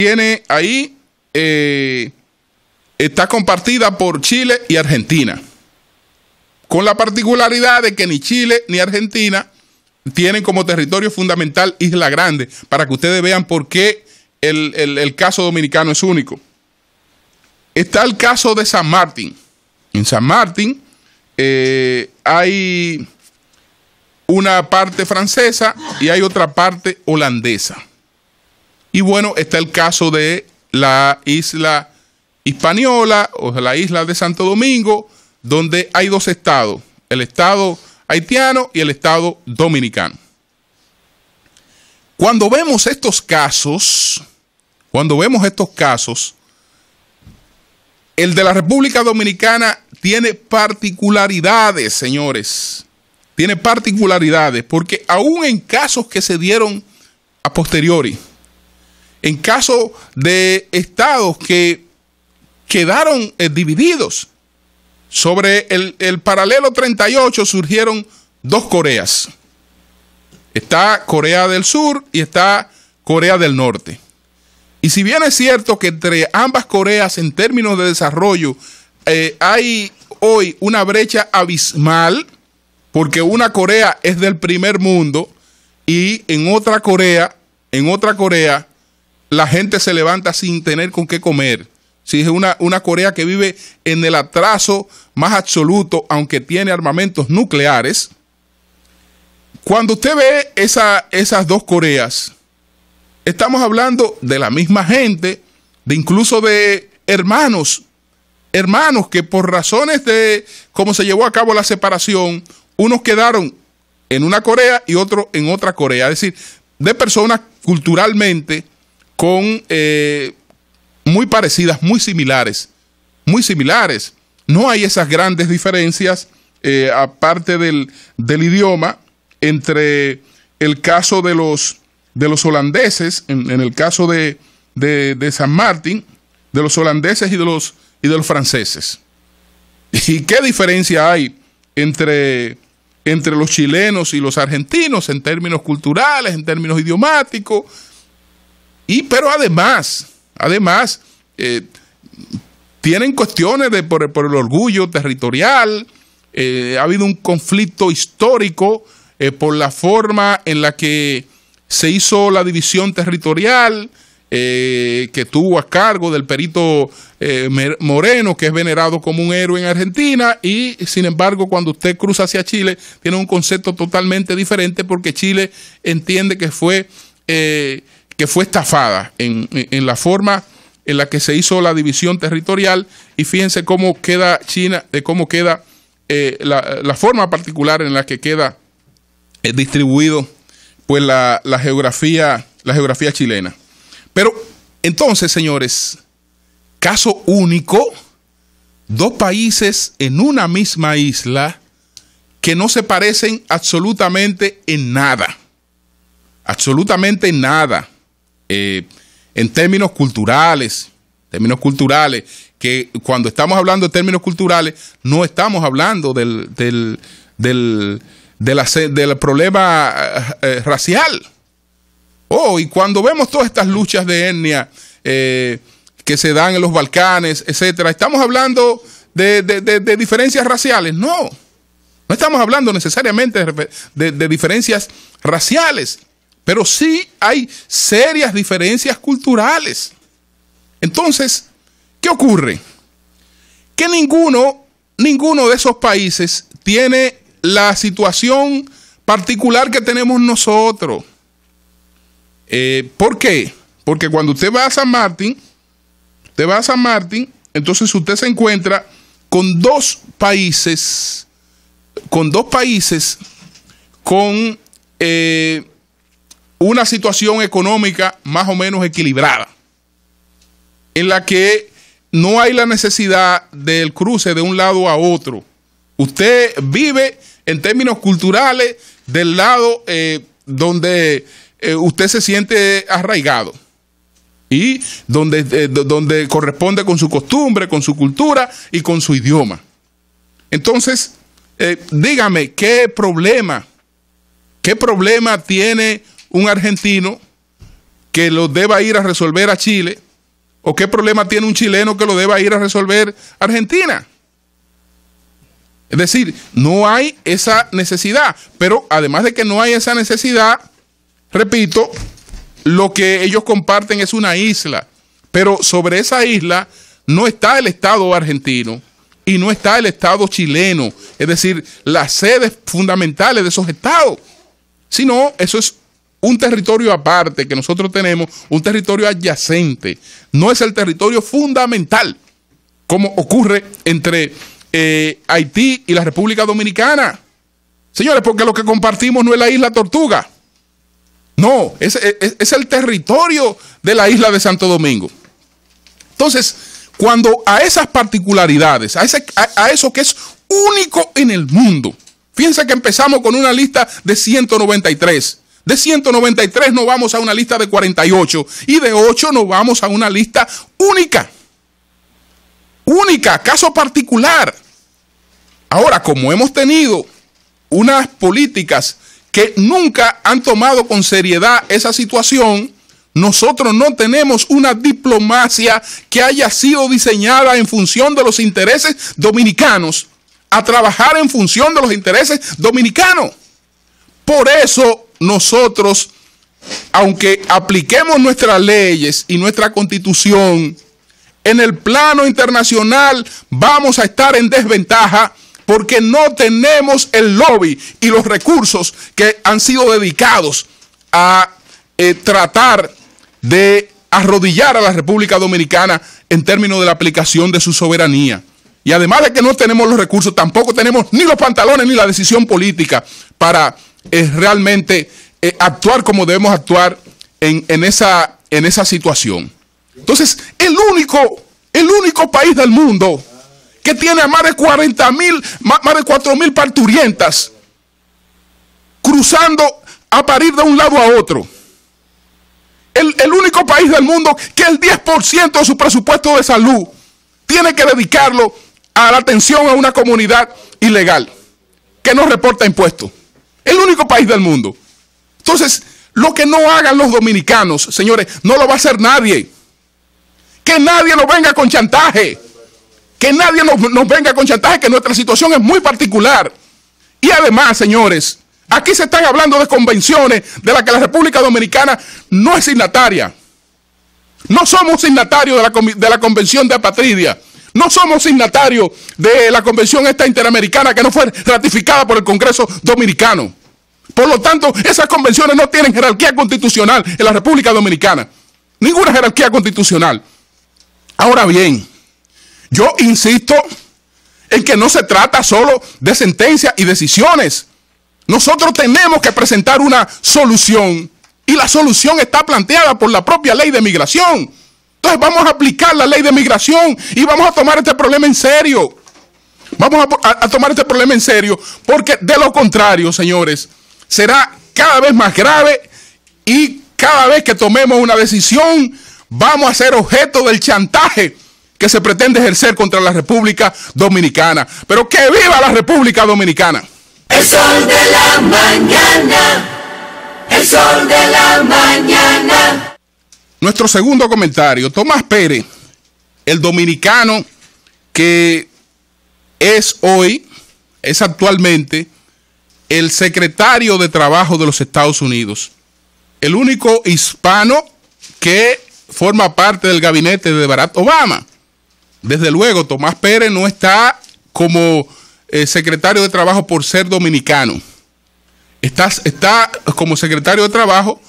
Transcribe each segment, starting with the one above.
tiene ahí eh, está compartida por Chile y Argentina, con la particularidad de que ni Chile ni Argentina tienen como territorio fundamental Isla Grande, para que ustedes vean por qué el, caso dominicano es único. Está el caso de San Martín. En San Martín eh, hay una parte francesa y hay otra parte holandesa. Y bueno, está el caso de la isla Hispaniola o la isla de Santo Domingo, donde hay dos estados, el estado haitiano y el estado dominicano. Cuando vemos estos casos, cuando vemos estos casos, el de la República Dominicana tiene particularidades, señores. Tiene particularidades, porque aún en casos que se dieron a posteriori, en caso de estados que quedaron eh, divididos. Sobre el, paralelo 38 surgieron dos Coreas. Está Corea del Sur y está Corea del Norte. Y si bien es cierto que entre ambas Coreas en términos de desarrollo eh, hay hoy una brecha abismal, porque una Corea es del primer mundo y en otra Corea, en otra Corea la gente se levanta sin tener con qué comer. Si es una, Corea que vive en el atraso más absoluto, aunque tiene armamentos nucleares. Cuando usted ve esas dos Coreas, estamos hablando de la misma gente, de incluso de hermanos, hermanos que por razones de cómo se llevó a cabo la separación, unos quedaron en una Corea y otros en otra Corea. Es decir, de personas culturalmente con eh, muy parecidas, muy similares, muy similares. No hay esas grandes diferencias, eh, aparte del, idioma, entre el caso de los, de los holandeses, en, el caso de, San Martín, de los holandeses y de los, y de los franceses. ¿Y qué diferencia hay entre, entre los chilenos y los argentinos en términos culturales, en términos idiomáticos? Y pero además, además, eh, tienen cuestiones de, por, el orgullo territorial, eh, ha habido un conflicto histórico eh, por la forma en la que se hizo la división territorial que tuvo a cargo del perito Moreno, que es venerado como un héroe en Argentina, y sin embargo cuando usted cruza hacia Chile tiene un concepto totalmente diferente porque Chile entiende que fue que fue estafada en, la forma en la que se hizo la división territorial y fíjense cómo queda China, de cómo queda eh, la, forma particular en la que queda eh, distribuido pues la, la, geografía, la geografía chilena. Pero entonces, señores, caso único, dos países en una misma isla que no se parecen absolutamente en nada, absolutamente en nada. Eh, en términos culturales, términos culturales, que cuando estamos hablando de términos culturales, no estamos hablando del, del, del, del, problema eh, eh, racial. Oh, y cuando vemos todas estas luchas de etnia que se dan en los Balcanes, etcétera, estamos hablando de, de, de diferencias raciales. No, no estamos hablando necesariamente de diferencias raciales pero sí hay serias diferencias culturales. Entonces, ¿qué ocurre? Que ninguno, ninguno de esos países tiene la situación particular que tenemos nosotros. Eh, ¿Por qué? Porque cuando usted va a San Martín, usted va a San Martín, entonces usted se encuentra con dos países, con dos países con eh, una situación económica más o menos equilibrada, en la que no hay la necesidad del cruce de un lado a otro. Usted vive en términos culturales del lado eh, donde eh, usted se siente arraigado y donde, eh, donde corresponde con su costumbre, con su cultura y con su idioma. Entonces, dígame, ¿qué problema? ¿Qué problema tiene un argentino que lo deba ir a resolver a Chile? ¿O qué problema tiene un chileno que lo deba ir a resolver a Argentina? Es decir, no hay esa necesidad. Pero además de que no hay esa necesidad, repito, lo que ellos comparten es una isla. Pero sobre esa isla no está el Estado argentino y no está el Estado chileno. Es decir, las sedes fundamentales de esos estados. Sino eso es un territorio aparte que nosotros tenemos, un territorio adyacente. No es el territorio fundamental, como ocurre entre eh, Haití y la República Dominicana. Señores, porque lo que compartimos no es la isla Tortuga. No, es, el territorio de la isla de Santo Domingo. Entonces, cuando a esas particularidades, a, ese, a, a eso que es único en el mundo, fíjense que empezamos con una lista de 193 de 193 no vamos a una lista de 48 y de 8 nos vamos a una lista única. Única, caso particular. Ahora, como hemos tenido unas políticas que nunca han tomado con seriedad esa situación, nosotros no tenemos una diplomacia que haya sido diseñada en función de los intereses dominicanos, a trabajar en función de los intereses dominicanos. Por eso nosotros, aunque apliquemos nuestras leyes y nuestra constitución, en el plano internacional vamos a estar en desventaja porque no tenemos el lobby y los recursos que han sido dedicados a eh, tratar de arrodillar a la República Dominicana en términos de la aplicación de su soberanía. Y además de que no tenemos los recursos, tampoco tenemos ni los pantalones ni la decisión política para es realmente eh, actuar como debemos actuar en, esa, en esa situación. Entonces, el único, el único país del mundo que tiene a más de 40 mil, más, de 4 mil parturientas cruzando a parir de un lado a otro. El, el único país del mundo que el 10% de su presupuesto de salud tiene que dedicarlo a la atención a una comunidad ilegal que no reporta impuestos. El único país del mundo. Entonces, lo que no hagan los dominicanos, señores, no lo va a hacer nadie. Que nadie nos venga con chantaje. Que nadie nos, venga con chantaje, que nuestra situación es muy particular. Y además, señores, aquí se están hablando de convenciones de las que la República Dominicana no es signataria. No somos signatarios de la, de la Convención de Apatridia. No somos signatarios de la convención esta interamericana que no fue ratificada por el Congreso Dominicano. Por lo tanto, esas convenciones no tienen jerarquía constitucional en la República Dominicana. Ninguna jerarquía constitucional. Ahora bien, yo insisto en que no se trata solo de sentencias y decisiones. Nosotros tenemos que presentar una solución y la solución está planteada por la propia ley de migración. Entonces vamos a aplicar la ley de migración y vamos a tomar este problema en serio. Vamos a, tomar este problema en serio, porque de lo contrario, señores, será cada vez más grave y cada vez que tomemos una decisión, vamos a ser objeto del chantaje que se pretende ejercer contra la República Dominicana. Pero que viva la República Dominicana. El sol de la mañana. El sol de la mañana. Nuestro segundo comentario, Tomás Pérez, el dominicano que es hoy, es actualmente el secretario de Trabajo de los Estados Unidos, el único hispano que forma parte del gabinete de Barack Obama. Desde luego, Tomás Pérez no está como eh, secretario de Trabajo por ser dominicano. Está, está como secretario de Trabajo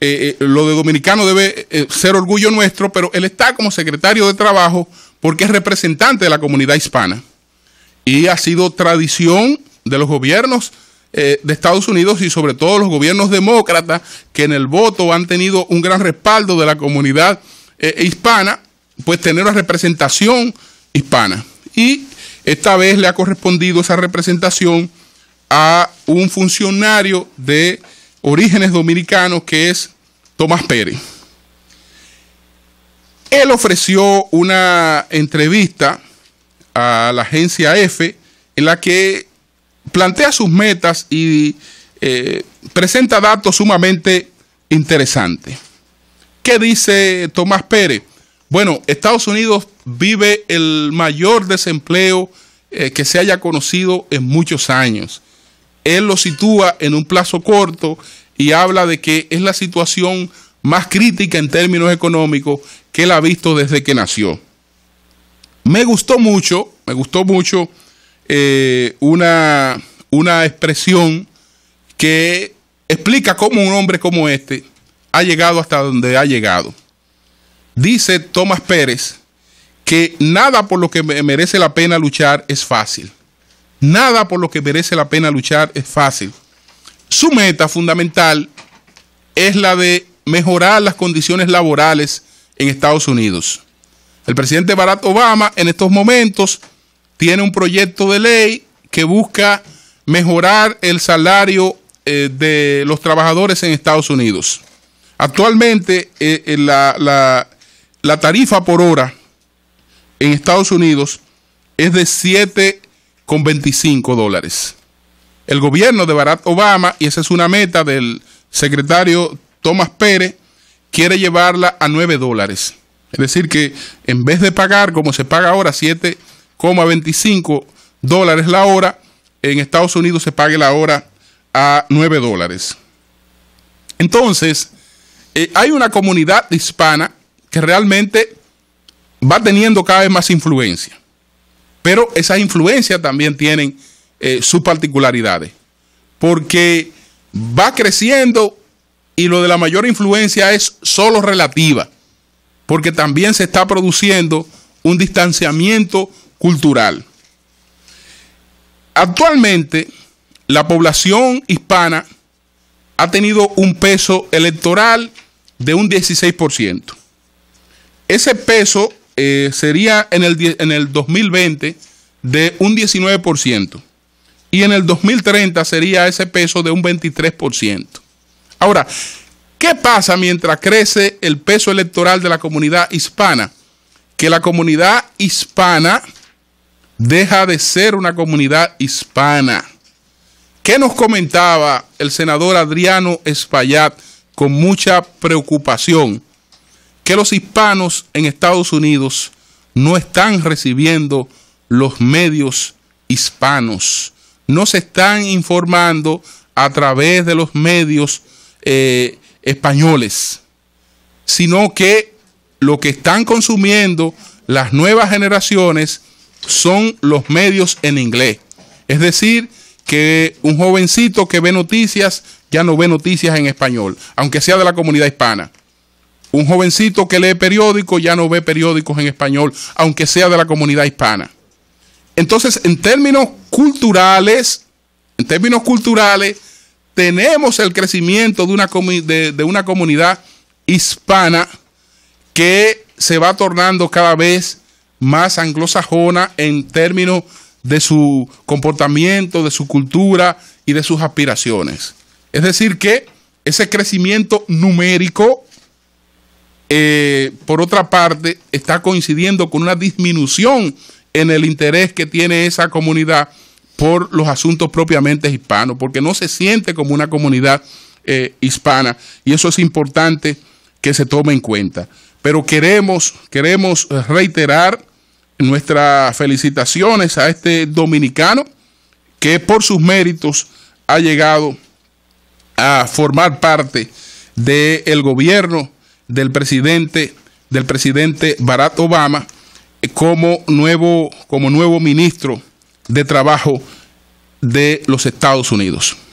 eh, eh, lo de dominicano debe eh, ser orgullo nuestro, pero él está como secretario de Trabajo porque es representante de la comunidad hispana y ha sido tradición de los gobiernos de Estados Unidos y sobre todo los gobiernos demócratas que en el voto han tenido un gran respaldo de la comunidad hispana, pues tener una representación hispana. Y esta vez le ha correspondido esa representación a un funcionario de orígenes dominicanos, que es Tomás Pérez. Él ofreció una entrevista a la agencia EFE... en la que plantea sus metas y eh, presenta datos sumamente interesantes. ¿Qué dice Tomás Pérez? Bueno, Estados Unidos vive el mayor desempleo eh, que se haya conocido en muchos años él lo sitúa en un plazo corto y habla de que es la situación más crítica en términos económicos que él ha visto desde que nació. Me gustó mucho, me gustó mucho eh, una, una expresión que explica cómo un hombre como este ha llegado hasta donde ha llegado. Dice Tomás Pérez que nada por lo que merece la pena luchar es fácil. Nada por lo que merece la pena luchar es fácil. Su meta fundamental es la de mejorar las condiciones laborales en Estados Unidos. El presidente Barack Obama en estos momentos tiene un proyecto de ley que busca mejorar el salario eh, de los trabajadores en Estados Unidos. Actualmente eh, eh, la, la, tarifa por hora en Estados Unidos es de 7 con 25 dólares. El gobierno de Barack Obama, y esa es una meta del secretario Thomas Pérez, quiere llevarla a 9 dólares. Es decir, que en vez de pagar como se paga ahora 7,25 dólares la hora, en Estados Unidos se pague la hora a 9 dólares. Entonces, eh, hay una comunidad hispana que realmente va teniendo cada vez más influencia. Pero esas influencias también tienen eh, sus particularidades, porque va creciendo y lo de la mayor influencia es solo relativa, porque también se está produciendo un distanciamiento cultural. Actualmente, la población hispana ha tenido un peso electoral de un 16%. Ese peso eh, sería en el, en el 2020 de un 19% y en el 2030 sería ese peso de un 23%. Ahora, ¿qué pasa mientras crece el peso electoral de la comunidad hispana? Que la comunidad hispana deja de ser una comunidad hispana. ¿Qué nos comentaba el senador Adriano Espaillat con mucha preocupación? que los hispanos en Estados Unidos no están recibiendo los medios hispanos. No se están informando a través de los medios eh, españoles, sino que lo que están consumiendo las nuevas generaciones son los medios en inglés. Es decir, que un jovencito que ve noticias ya no ve noticias en español, aunque sea de la comunidad hispana. Un jovencito que lee periódicos ya no ve periódicos en español, aunque sea de la comunidad hispana. Entonces, en términos culturales, en términos culturales, tenemos el crecimiento de una, de una comunidad hispana que se va tornando cada vez más anglosajona en términos de su comportamiento, de su cultura y de sus aspiraciones. Es decir, que ese crecimiento numérico eh, por otra parte, está coincidiendo con una disminución en el interés que tiene esa comunidad por los asuntos propiamente hispanos, porque no se siente como una comunidad eh, hispana y eso es importante que se tome en cuenta. Pero queremos, queremos reiterar nuestras felicitaciones a este dominicano que por sus méritos ha llegado a formar parte del gobierno del presidente, del presidente Barack Obama eh, como nuevo, como nuevo ministro de Trabajo de los Estados Unidos.